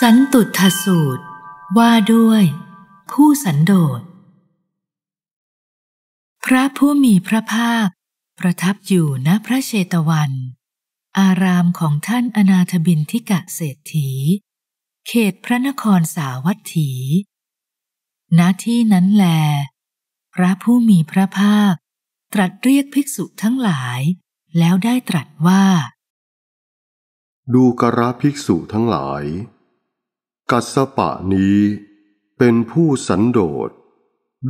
สันตุทสูตรว่าด้วย ผู้สันโดษ พระผู้มีพระภาค ประทับอยู่ณพระเชตวัน อารามของท่านอนาถบินทิกะเศรษฐี เขตพระนครสาวัตถี ณที่นั้นแล พระผู้มีพระภาค ตรัสเรียกภิกษุทั้งหลาย แล้วได้ตรัสว่า ดูกระภิกษุทั้งหลายกัสปะนี้เป็นผู้สันโดษ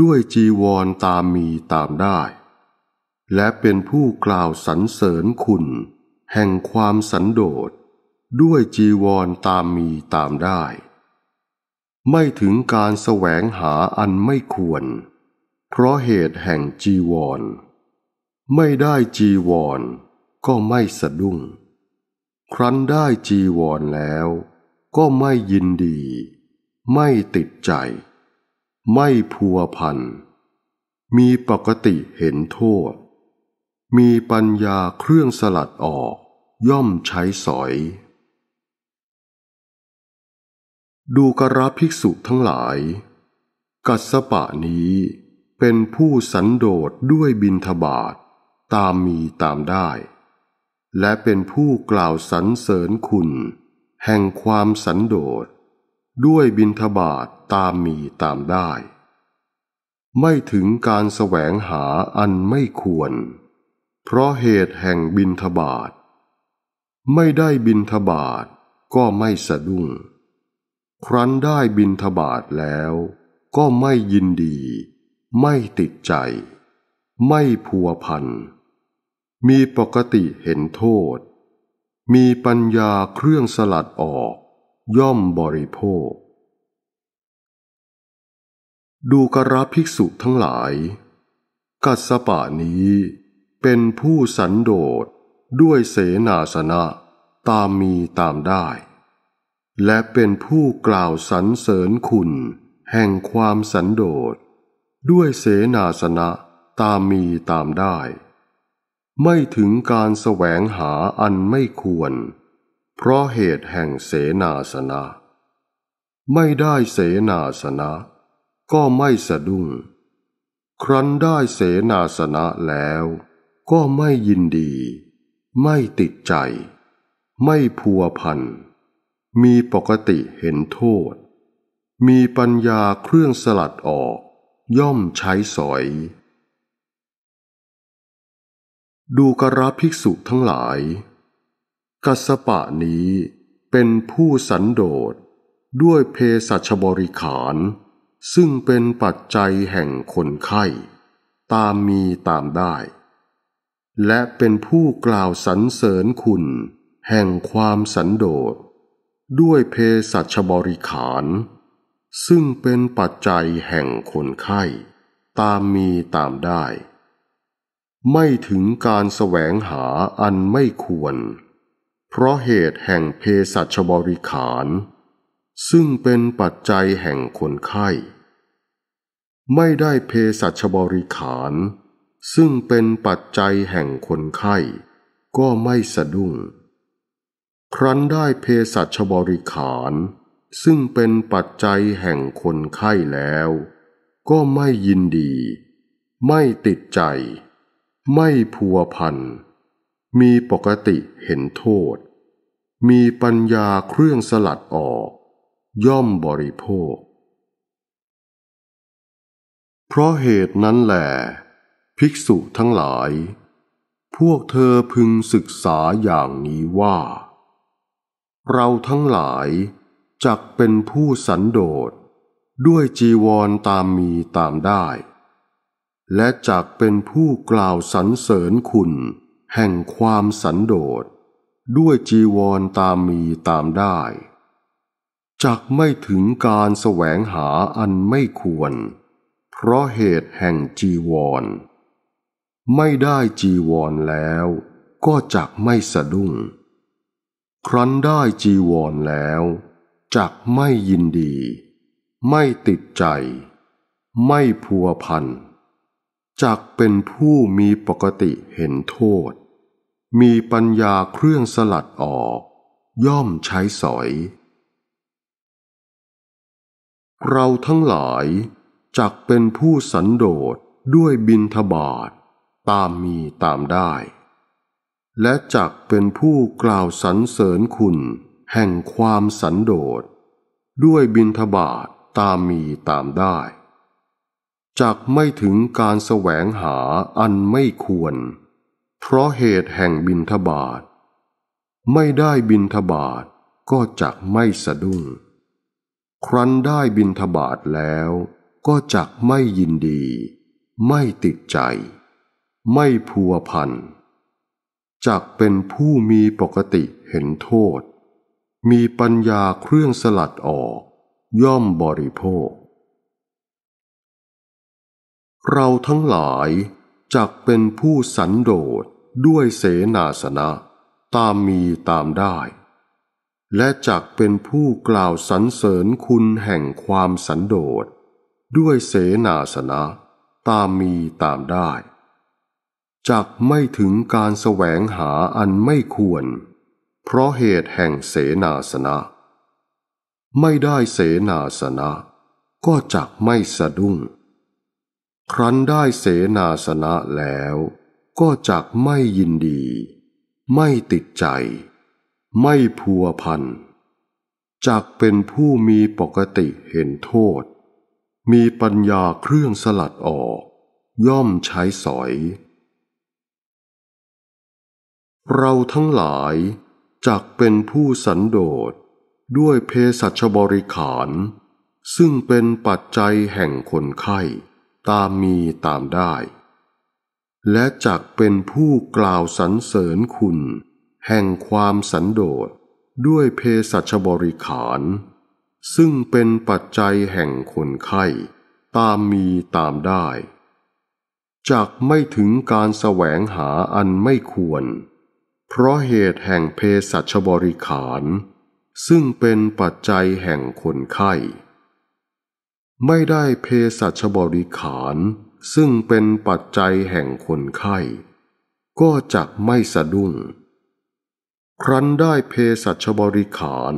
ด้วยจีวรตามมีตามได้ และเป็นผู้กล่าวสรรเสริญคุณ แห่งความสันโดษด้วยจีวรตามมีตามได้ ไม่ถึงการแสวงหาอันไม่ควร เพราะเหตุแห่งจีวร ไม่ได้จีวรก็ไม่สะดุ้งครั้นได้จีวรแล้วก็ไม่ยินดี ไม่ติดใจ ไม่พัวพันมีปกติเห็นโทษ มีปัญญาเครื่องสลัดออกย่อมใช้สอย ดูกระภิกษุทั้งหลาย กัสปะนี้เป็นผู้สันโดษด้วยบินทบาทตามมีตามได้ และเป็นผู้กล่าวสรรเสริญคุณแห่งความสันโดษด้วยบินทบาทตามมีตามได้ ไม่ถึงการแสวงหาอันไม่ควร เพราะเหตุแห่งบินทบาทไม่ได้บินทบาทก็ไม่สะดุ้งครั้นได้บินทบาทแล้วก็ไม่ยินดี ไม่ติดใจ ไม่พัวพันมีปกติเห็นโทษมีปัญญาเครื่องสลัดออก ย่อมบริโภค ดูกระภิกษุทั้งหลาย กัสปะนี้เป็นผู้สันโดษด้วยเสนาสนะตามมีตามได้ และเป็นผู้กล่าวสรรเสริญคุณแห่งความสันโดษ ด้วยเสนาสนะตามมีตามได้ไม่ถึงการแสวงหาอันไม่ควร เพราะเหตุแห่งเสนาสนะ ไม่ได้เสนาสนะก็ไม่สะดุ้ง ครั้นได้เสนาสนะแล้วก็ไม่ยินดี ไม่ติดใจ ไม่พัวพัน มีปกติเห็นโทษ มีปัญญาเครื่องสลัดออกย่อมใช้สอยดูกระภิกษุทั้งหลาย กัสปะนี้เป็นผู้สันโดษด้วยเพสัชบริขาร ซึ่งเป็นปัจจัยแห่งคนไข้ ตามมีตามได้ และเป็นผู้กล่าวสรรเสริญคุณแห่งความสันโดษด้วยเพสัชบริขาร ซึ่งเป็นปัจจัยแห่งคนไข้ ตามมีตามได้ไม่ถึงการแสวงหาอันไม่ควร เพราะเหตุแห่งเพศัชบริขาร ซึ่งเป็นปัจจัยแห่งคนไข้ ไม่ได้เพศัชบริขาร ซึ่งเป็นปัจจัยแห่งคนไข้ ก็ไม่สะดุ้งครั้นได้เพศัชบริขาร ซึ่งเป็นปัจจัยแห่งคนไข้แล้ว ก็ไม่ยินดี ไม่ติดใจไม่พัวพัน มีปกติเห็นโทษ มีปัญญาเครื่องสลัดออก ย่อมบริโภค เพราะเหตุนั้นแหล ภิกษุทั้งหลาย พวกเธอพึงศึกษาอย่างนี้ว่า เราทั้งหลายจักเป็นผู้สันโดษด้วยจีวรตามมีตามได้และจักเป็นผู้กล่าวสรรเสริญคุณ แห่งความสันโดษด้วยจีวรตามมีตามได้ จักไม่ถึงการแสวงหาอันไม่ควร เพราะเหตุแห่งจีวร ไม่ได้จีวรแล้วก็จักไม่สะดุ้ง ครั้นได้จีวรแล้วจักไม่ยินดี ไม่ติดใจ ไม่พัวพันจักเป็นผู้มีปกติเห็นโทษ มีปัญญาเครื่องสลัดออกย่อมใช้สอย เราทั้งหลายจักเป็นผู้สันโดษด้วยบินทบาทตามมีตามได้ และจักเป็นผู้กล่าวสรรเสริญคุณแห่งความสันโดษด้วยบินทบาทตามมีตามได้จักไม่ถึงการแสวงหาอันไม่ควร เพราะเหตุแห่งบินทบาท ไม่ได้บินทบาทก็จักไม่สะดุ้ง ครั้นได้บินทบาทแล้วก็จักไม่ยินดี ไม่ติดใจ ไม่พัวพันจักเป็นผู้มีปกติเห็นโทษ มีปัญญาเครื่องสลัดออก ย่อมบริโภคเราทั้งหลายจักเป็นผู้สันโดษด้วยเสนาสนะ ตามมีตามได้ และจักเป็นผู้กล่าวสรรเสริญคุณแห่งความสันโดษด้วยเสนาสนะตามมีตามได้ จักไม่ถึงการแสวงหาอันไม่ควรเพราะเหตุแห่งเสนาสนะ ไม่ได้เสนาสนะ ก็จักไม่สะดุ้งครั้นได้เสนาสนะแล้วก็จักไม่ยินดี ไม่ติดใจ ไม่พัวพันจักเป็นผู้มีปกติเห็นโทษ มีปัญญาเครื่องสลัดออกย่อมใช้สอย เราทั้งหลายจักเป็นผู้สันโดษด้วยเพศัชบริขาร ซึ่งเป็นปัจจัยแห่งคนไข้ตามมีตามได้ และจักเป็นผู้กล่าวสรรเสริญคุณ แห่งความสันโดษด้วยเพสัชบริขาร ซึ่งเป็นปัจจัยแห่งคนไข้ตามมีตามได้จักไม่ถึงการแสวงหาอันไม่ควร เพราะเหตุแห่งเพสัชบริขารซึ่งเป็นปัจจัยแห่งคนไข้ไม่ได้เพสัชบริขารซึ่งเป็นปัจจัยแห่งคนไข้ ก็จะไม่สะดุ้งครั้นได้เพสัชบริขาร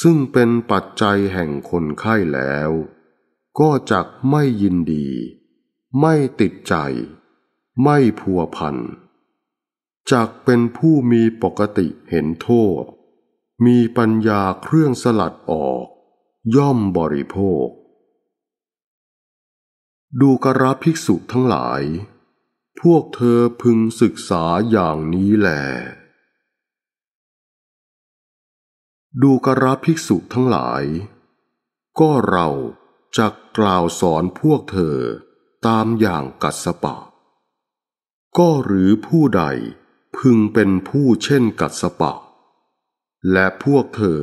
ซึ่งเป็นปัจจัยแห่งคนไข้แล้ว ก็จะไม่ยินดี ไม่ติดใจ ไม่พัวพันจักเป็นผู้มีปกติเห็นโทษ มีปัญญาเครื่องสลัดออก ย่อมบริโภคดูกราภิกษุทั้งหลาย พวกเธอพึงศึกษาอย่างนี้แหลดูกราภิกษุทั้งหลาย ก็เราจะกล่าวสอนพวกเธอตามอย่างกัสปะ ก็หรือผู้ใดพึงเป็นผู้เช่นกัสปะ และพวกเธอ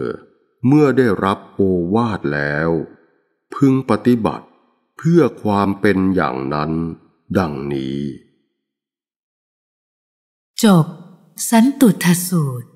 เมื่อได้รับโอวาทแล้ว พึงปฏิบัติเพื่อความเป็นอย่างนั้นดังนี้ จบสันตุทสูตร